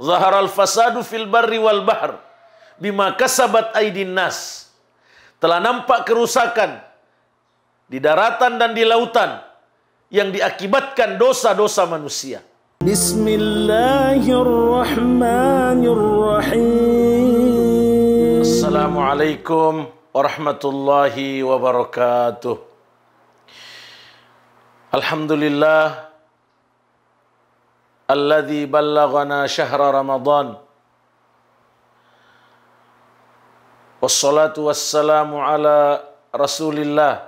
al fasadu fil barri wal bahr bima kasabat aidin nas. Telah nampak kerusakan di daratan dan di lautan yang diakibatkan dosa-dosa manusia. Bismillahirrahmanirrahim. Assalamualaikum warahmatullahi wabarakatuh. Alhamdulillah alladhi بلغنا syahra رمضان Wassalatu wassalamu ala Rasulillah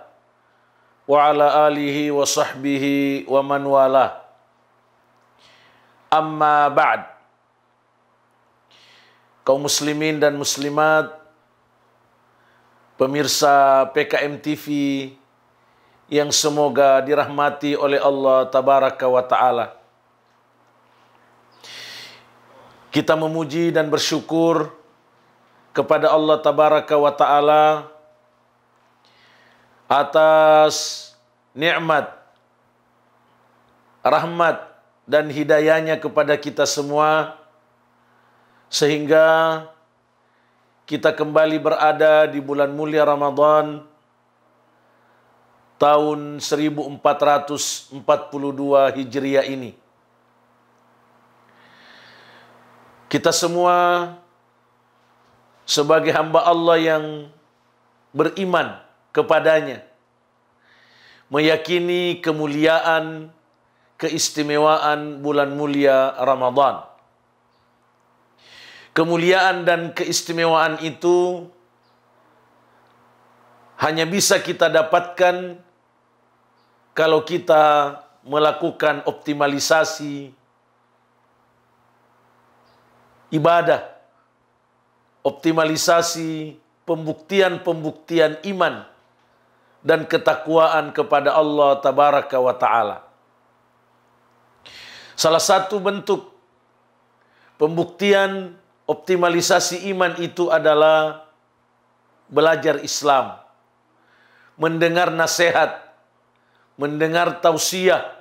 wa ala alihi wa sahbihi wa man wala. Amma Kaum muslimin dan muslimat, pemirsa PKM TV yang semoga dirahmati oleh Allah tabaraka wa taala. Kita memuji dan bersyukur kepada Allah Tabaraka wa Ta'ala atas nikmat, rahmat, dan hidayahnya kepada kita semua sehingga kita kembali berada di bulan mulia Ramadan tahun 1442 Hijriah ini. Kita semua sebagai hamba Allah yang beriman kepadanya, meyakini kemuliaan, keistimewaan bulan mulia Ramadan. Kemuliaan dan keistimewaan itu hanya bisa kita dapatkan kalau kita melakukan optimalisasi ibadah, optimalisasi pembuktian-pembuktian iman dan ketakwaan kepada Allah tabaraka wa taala. Salah satu bentuk pembuktian optimalisasi iman itu adalah belajar Islam, mendengar nasihat, mendengar tausiah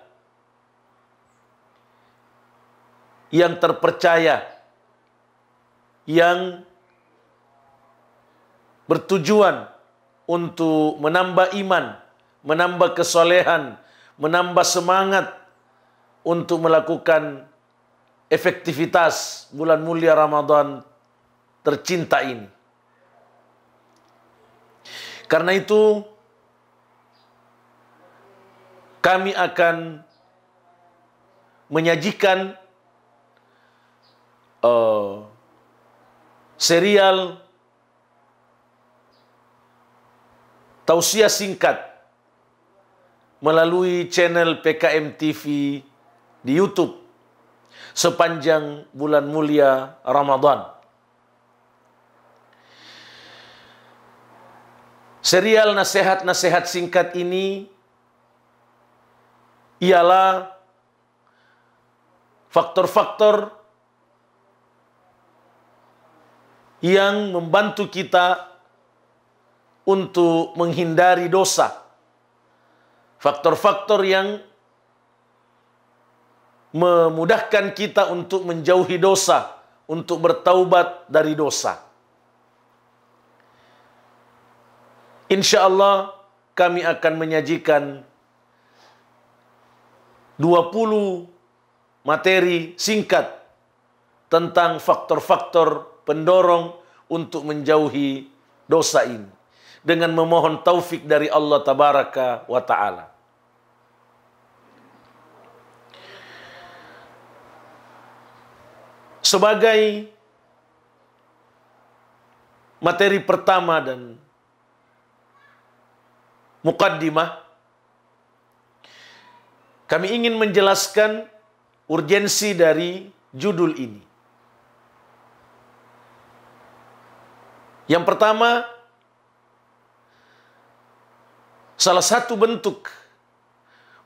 yang terpercaya yang bertujuan untuk menambah iman, menambah kesolehan, menambah semangat untuk melakukan efektivitas bulan mulia Ramadan tercinta ini. Karena itu kami akan menyajikan uh, serial tausiah singkat melalui channel PKM TV di YouTube sepanjang bulan mulia Ramadan. Serial nasihat-nasihat singkat ini ialah faktor-faktor yang membantu kita untuk menghindari dosa. Faktor-faktor yang memudahkan kita untuk menjauhi dosa, untuk bertaubat dari dosa. Insya Allah kami akan menyajikan 20 materi singkat tentang faktor-faktor pendorong untuk menjauhi dosa ini dengan memohon taufik dari Allah tabaraka wa taala. Sebagai materi pertama dan mukaddimah kami ingin menjelaskan urgensi dari judul ini. Yang pertama, salah satu bentuk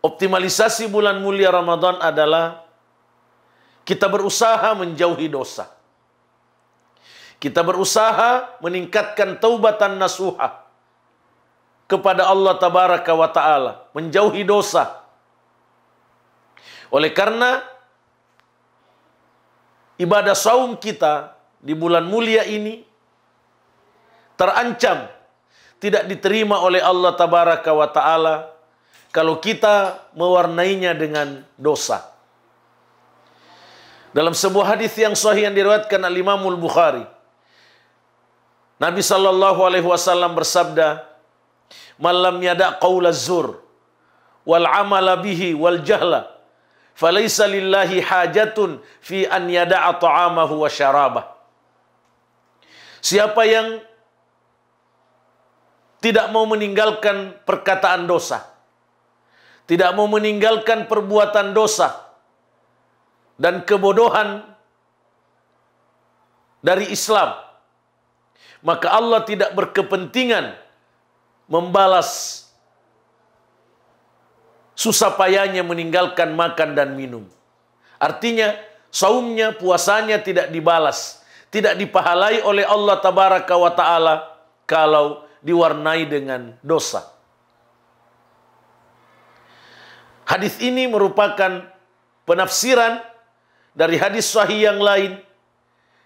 optimalisasi bulan mulia Ramadan adalah kita berusaha menjauhi dosa. Kita berusaha meningkatkan taubatan nasuha kepada Allah tabaraka wa taala, menjauhi dosa. Oleh karena ibadah saum kita di bulan mulia ini terancam tidak diterima oleh Allah tabaraka wa taala kalau kita mewarnainya dengan dosa. Dalam sebuah hadis yang sahih yang diriwayatkan oleh Imam Bukhari, Nabi sallallahu alaihi wasallam bersabda, "Malam yada qaula zur wal amala bihi wal jahla, falaysa lillahi hajatun fi an yada'a ta'amahu wa syarabah." Siapa yang tidak mau meninggalkan perkataan dosa, tidak mau meninggalkan perbuatan dosa dan kebodohan dari Islam, maka Allah tidak berkepentingan membalas susah payahnya meninggalkan makan dan minum. Artinya, saumnya, puasanya tidak dibalas, tidak dipahalai oleh Allah Tabaraka wa Ta'ala kalau diwarnai dengan dosa. Hadis ini merupakan penafsiran dari hadis sahih yang lain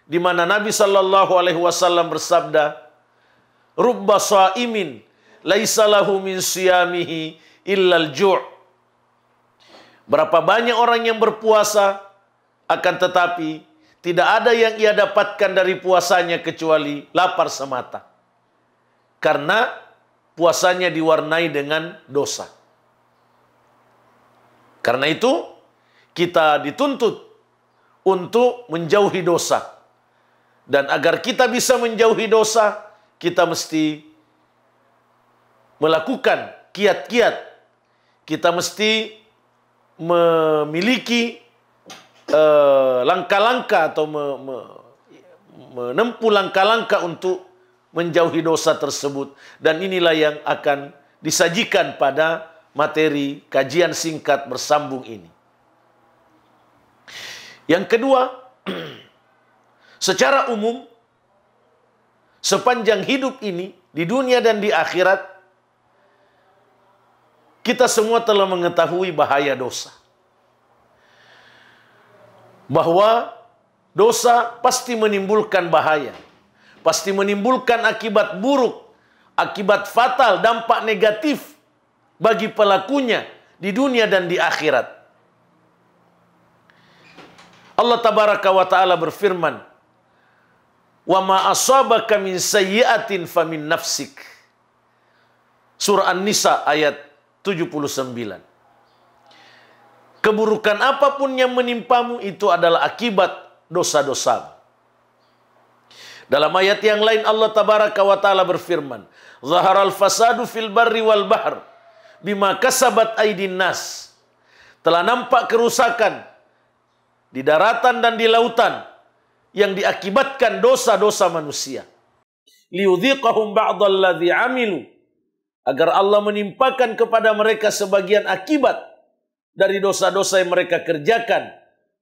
di mana Nabi Shallallahu alaihi wasallam bersabda, "Rubba shaimin laisa lahu min siyamihi illal ju'." Berapa banyak orang yang berpuasa akan tetapi tidak ada yang ia dapatkan dari puasanya kecuali lapar semata karena puasanya diwarnai dengan dosa. Karena itu, kita dituntut untuk menjauhi dosa. Dan agar kita bisa menjauhi dosa, kita mesti melakukan kiat-kiat. Kita mesti memiliki eh, langkah-langkah atau menempuh langkah-langkah untuk menjauhi dosa tersebut. Dan inilah yang akan disajikan pada materi kajian singkat bersambung ini. Yang kedua, secara umum, sepanjang hidup ini, di dunia dan di akhirat, kita semua telah mengetahui bahaya dosa. Bahwa dosa pasti menimbulkan bahaya pasti menimbulkan akibat buruk, akibat fatal, dampak negatif bagi pelakunya di dunia dan di akhirat. Allah tabaraka wa taala berfirman, "Wa ma asabaka min sayyi'atin famin nafsik." Surah An-Nisa ayat 79. Keburukan apapun yang menimpamu itu adalah akibat dosa-dosamu. Dalam ayat yang lain Allah tabaraka wa taala berfirman, "Zaharal fasadu fil barri wal bahr bima kasabat aydin nas." Telah nampak kerusakan di daratan dan di lautan yang diakibatkan dosa-dosa manusia. Liudhiqahum ba'dalladhi amilu agar Allah menimpakan kepada mereka sebagian akibat dari dosa-dosa yang mereka kerjakan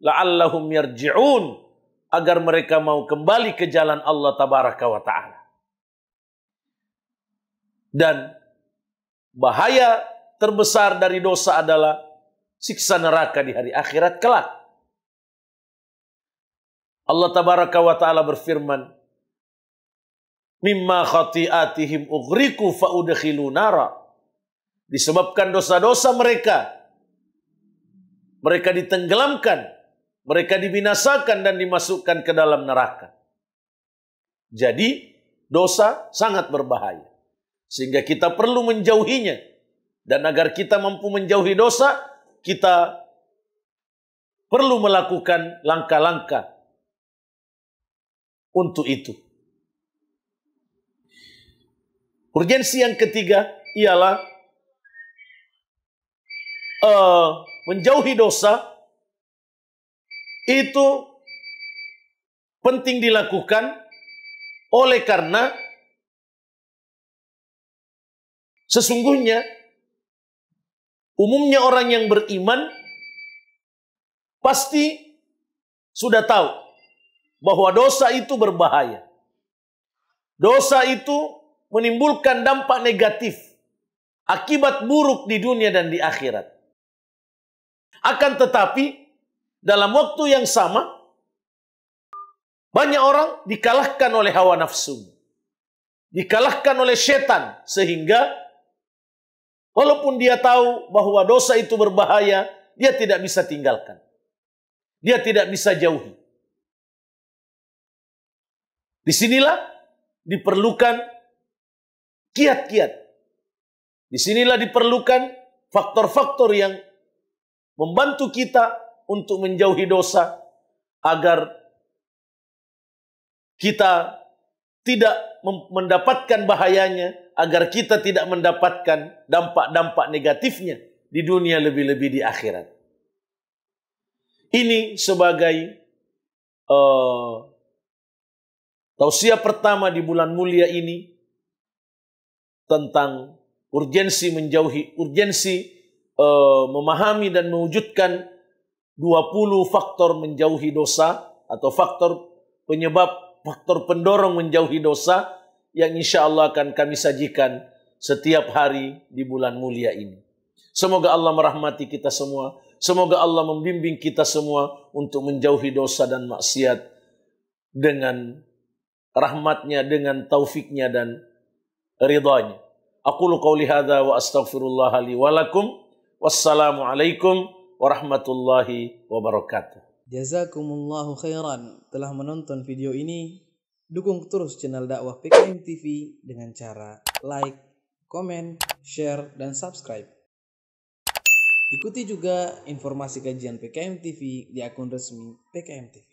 la'allahum yarji'un agar mereka mau kembali ke jalan Allah tabaraka wa taala. Dan bahaya terbesar dari dosa adalah siksa neraka di hari akhirat kelak. Allah tabaraka wa taala berfirman, "Mimma khati'atihim ugriku fa nara." Disebabkan dosa-dosa mereka mereka ditenggelamkan mereka dibinasakan dan dimasukkan ke dalam neraka. Jadi dosa sangat berbahaya. Sehingga kita perlu menjauhinya. Dan agar kita mampu menjauhi dosa, kita perlu melakukan langkah-langkah untuk itu. Urgensi yang ketiga ialah uh, menjauhi dosa itu penting dilakukan oleh karena sesungguhnya umumnya orang yang beriman pasti sudah tahu bahwa dosa itu berbahaya. Dosa itu menimbulkan dampak negatif, akibat buruk di dunia dan di akhirat. Akan tetapi, dalam waktu yang sama banyak orang dikalahkan oleh hawa nafsu, dikalahkan oleh setan sehingga walaupun dia tahu bahwa dosa itu berbahaya, dia tidak bisa tinggalkan. Dia tidak bisa jauhi. Disinilah diperlukan kiat-kiat. Disinilah diperlukan faktor-faktor yang membantu kita untuk menjauhi dosa agar kita tidak mendapatkan bahayanya, agar kita tidak mendapatkan dampak-dampak negatifnya di dunia lebih-lebih di akhirat. Ini sebagai uh, tausiah pertama di bulan mulia ini tentang urgensi menjauhi, urgensi uh, memahami dan mewujudkan 20 faktor menjauhi dosa atau faktor penyebab, faktor pendorong menjauhi dosa yang insya Allah akan kami sajikan setiap hari di bulan mulia ini. Semoga Allah merahmati kita semua. Semoga Allah membimbing kita semua untuk menjauhi dosa dan maksiat dengan rahmatnya, dengan taufiknya dan ridhanya. Aku lukau lihada wa astaghfirullah walakum. Wassalamualaikum warahmatullahi wabarakatuh. Jazakumullahu khairan telah menonton video ini. Dukung terus channel dakwah PKM TV dengan cara like, komen, share, dan subscribe. Ikuti juga informasi kajian PKM TV di akun resmi PKM TV.